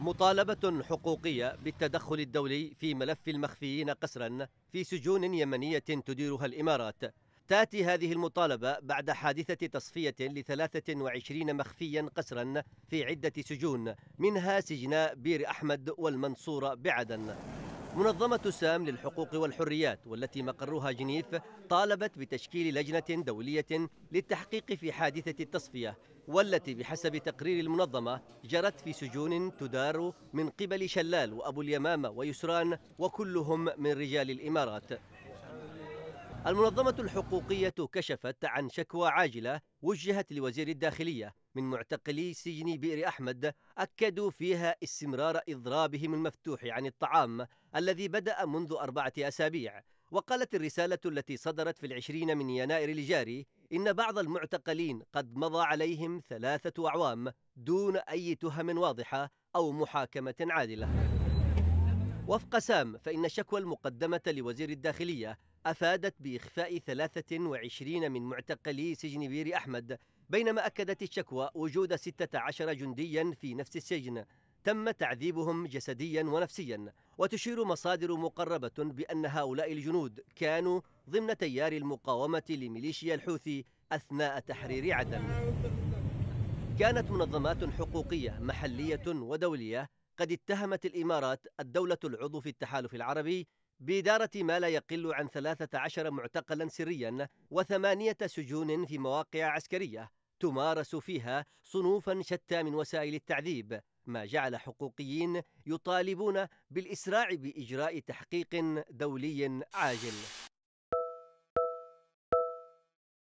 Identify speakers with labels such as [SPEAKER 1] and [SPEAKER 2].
[SPEAKER 1] مطالبة حقوقية بالتدخل الدولي في ملف المخفيين قسرا في سجون يمنية تديرها الإمارات تأتي هذه المطالبة بعد حادثة تصفية لثلاثة 23 مخفيا قسرا في عدة سجون منها سجناء بير أحمد والمنصورة بعدن منظمة سام للحقوق والحريات والتي مقرها جنيف طالبت بتشكيل لجنة دولية للتحقيق في حادثة التصفية والتي بحسب تقرير المنظمة جرت في سجون تدار من قبل شلال وأبو اليمامة ويسران وكلهم من رجال الإمارات المنظمة الحقوقية كشفت عن شكوى عاجلة وجهت لوزير الداخلية من معتقلي سجن بئر أحمد أكدوا فيها استمرار إضرابهم المفتوح عن الطعام الذي بدأ منذ أربعة أسابيع وقالت الرسالة التي صدرت في العشرين من يناير الجاري إن بعض المعتقلين قد مضى عليهم ثلاثة أعوام دون أي تهم واضحة أو محاكمة عادلة وفق سام فإن الشكوى المقدمة لوزير الداخلية أفادت بإخفاء 23 من معتقلي سجن بير أحمد بينما أكدت الشكوى وجود 16 جنديا في نفس السجن تم تعذيبهم جسديا ونفسيا وتشير مصادر مقربة بأن هؤلاء الجنود كانوا ضمن تيار المقاومة لميليشيا الحوثي أثناء تحرير عدن كانت منظمات حقوقية محلية ودولية قد اتهمت الإمارات الدولة العضو في التحالف العربي بإدارة ما لا يقل عن 13 معتقلا سريا وثمانية سجون في مواقع عسكرية تمارس فيها صنوفا شتى من وسائل التعذيب ما جعل حقوقيين يطالبون بالإسراع بإجراء تحقيق دولي عاجل